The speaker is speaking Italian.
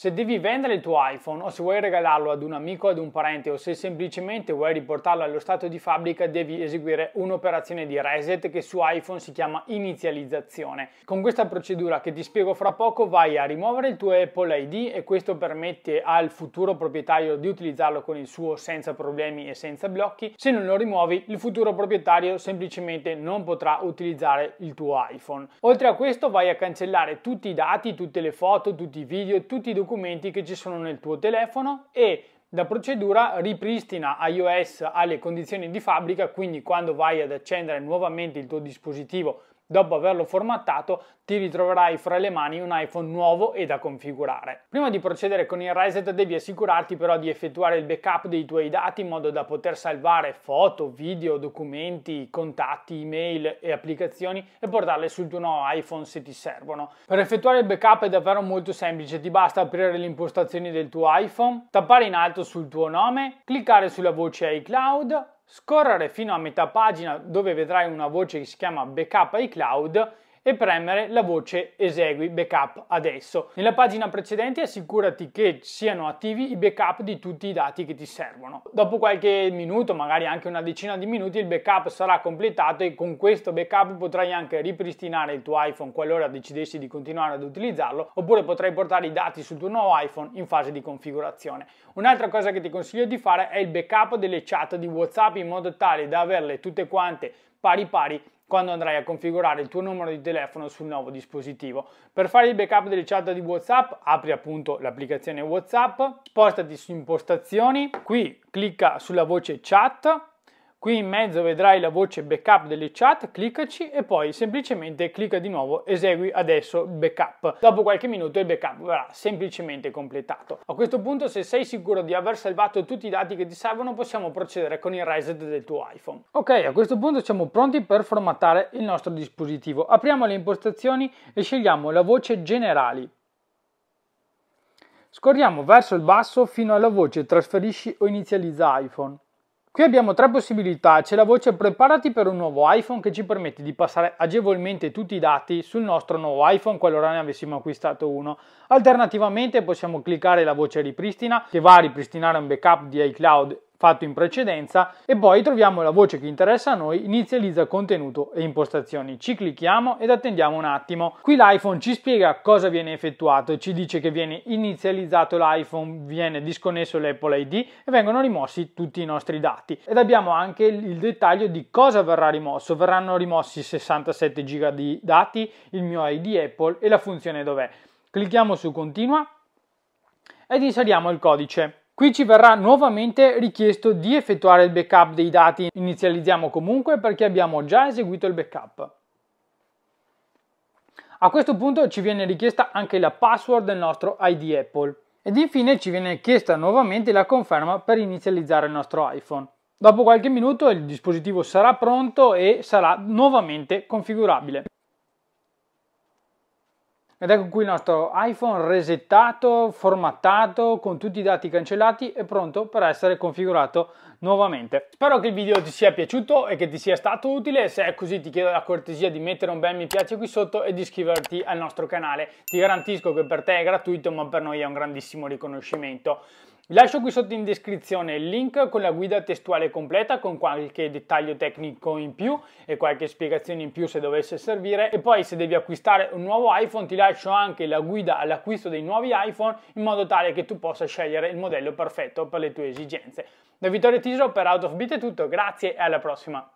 Se devi vendere il tuo iPhone o se vuoi regalarlo ad un amico o ad un parente o se semplicemente vuoi riportarlo allo stato di fabbrica devi eseguire un'operazione di reset che su iPhone si chiama inizializzazione. Con questa procedura che ti spiego fra poco vai a rimuovere il tuo Apple ID e questo permette al futuro proprietario di utilizzarlo con il suo senza problemi e senza blocchi. Se non lo rimuovi il futuro proprietario semplicemente non potrà utilizzare il tuo iPhone. Oltre a questo vai a cancellare tutti i dati, tutte le foto, tutti i video, tutti i documenti documenti che ci sono nel tuo telefono e la procedura ripristina iOS alle condizioni di fabbrica, quindi quando vai ad accendere nuovamente il tuo dispositivo Dopo averlo formattato ti ritroverai fra le mani un iPhone nuovo e da configurare. Prima di procedere con il reset devi assicurarti però di effettuare il backup dei tuoi dati in modo da poter salvare foto, video, documenti, contatti, email e applicazioni e portarle sul tuo nuovo iPhone se ti servono. Per effettuare il backup è davvero molto semplice, ti basta aprire le impostazioni del tuo iPhone, tappare in alto sul tuo nome, cliccare sulla voce iCloud Scorrere fino a metà pagina dove vedrai una voce che si chiama Backup iCloud e premere la voce esegui backup adesso. Nella pagina precedente assicurati che siano attivi i backup di tutti i dati che ti servono. Dopo qualche minuto, magari anche una decina di minuti, il backup sarà completato e con questo backup potrai anche ripristinare il tuo iPhone qualora decidessi di continuare ad utilizzarlo oppure potrai portare i dati sul tuo nuovo iPhone in fase di configurazione. Un'altra cosa che ti consiglio di fare è il backup delle chat di WhatsApp in modo tale da averle tutte quante pari pari quando andrai a configurare il tuo numero di telefono sul nuovo dispositivo. Per fare il backup delle chat di WhatsApp, apri appunto l'applicazione WhatsApp, spostati su impostazioni, qui clicca sulla voce chat Qui in mezzo vedrai la voce backup delle chat, cliccaci e poi semplicemente clicca di nuovo esegui adesso il backup. Dopo qualche minuto il backup verrà semplicemente completato. A questo punto se sei sicuro di aver salvato tutti i dati che ti servono possiamo procedere con il reset del tuo iPhone. Ok, a questo punto siamo pronti per formattare il nostro dispositivo. Apriamo le impostazioni e scegliamo la voce generali. Scorriamo verso il basso fino alla voce trasferisci o inizializza iPhone. Qui abbiamo tre possibilità, c'è la voce preparati per un nuovo iPhone che ci permette di passare agevolmente tutti i dati sul nostro nuovo iPhone qualora ne avessimo acquistato uno. Alternativamente possiamo cliccare la voce ripristina che va a ripristinare un backup di iCloud fatto in precedenza e poi troviamo la voce che interessa a noi, inizializza contenuto e impostazioni. Ci clicchiamo ed attendiamo un attimo. Qui l'iPhone ci spiega cosa viene effettuato, ci dice che viene inizializzato l'iPhone, viene disconnesso l'Apple ID e vengono rimossi tutti i nostri dati. Ed abbiamo anche il dettaglio di cosa verrà rimosso. Verranno rimossi 67 GB di dati, il mio ID Apple e la funzione dov'è. Clicchiamo su continua ed inseriamo il codice. Qui ci verrà nuovamente richiesto di effettuare il backup dei dati. Inizializziamo comunque perché abbiamo già eseguito il backup. A questo punto ci viene richiesta anche la password del nostro ID Apple ed infine ci viene chiesta nuovamente la conferma per inizializzare il nostro iPhone. Dopo qualche minuto il dispositivo sarà pronto e sarà nuovamente configurabile. Ed ecco qui il nostro iPhone resettato, formattato, con tutti i dati cancellati e pronto per essere configurato nuovamente. Spero che il video ti sia piaciuto e che ti sia stato utile, se è così ti chiedo la cortesia di mettere un bel mi piace qui sotto e di iscriverti al nostro canale. Ti garantisco che per te è gratuito ma per noi è un grandissimo riconoscimento. Vi lascio qui sotto in descrizione il link con la guida testuale completa con qualche dettaglio tecnico in più e qualche spiegazione in più se dovesse servire e poi se devi acquistare un nuovo iPhone ti lascio anche la guida all'acquisto dei nuovi iPhone in modo tale che tu possa scegliere il modello perfetto per le tue esigenze. Da Vittorio Tiso per Out of Beat è tutto, grazie e alla prossima!